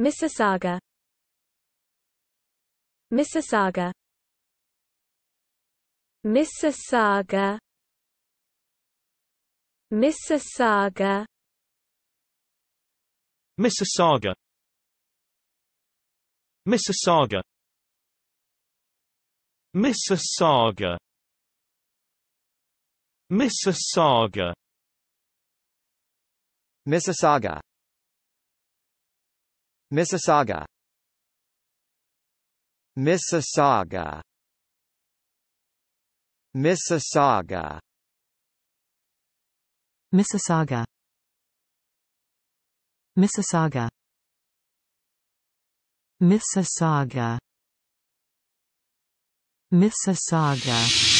Mississauga Mississauga Mississauga Mississauga Mississauga Mississauga Mississauga Mississauga Mississauga Mississauga Mississauga Mississauga Mississauga Mississauga Mississauga Mississauga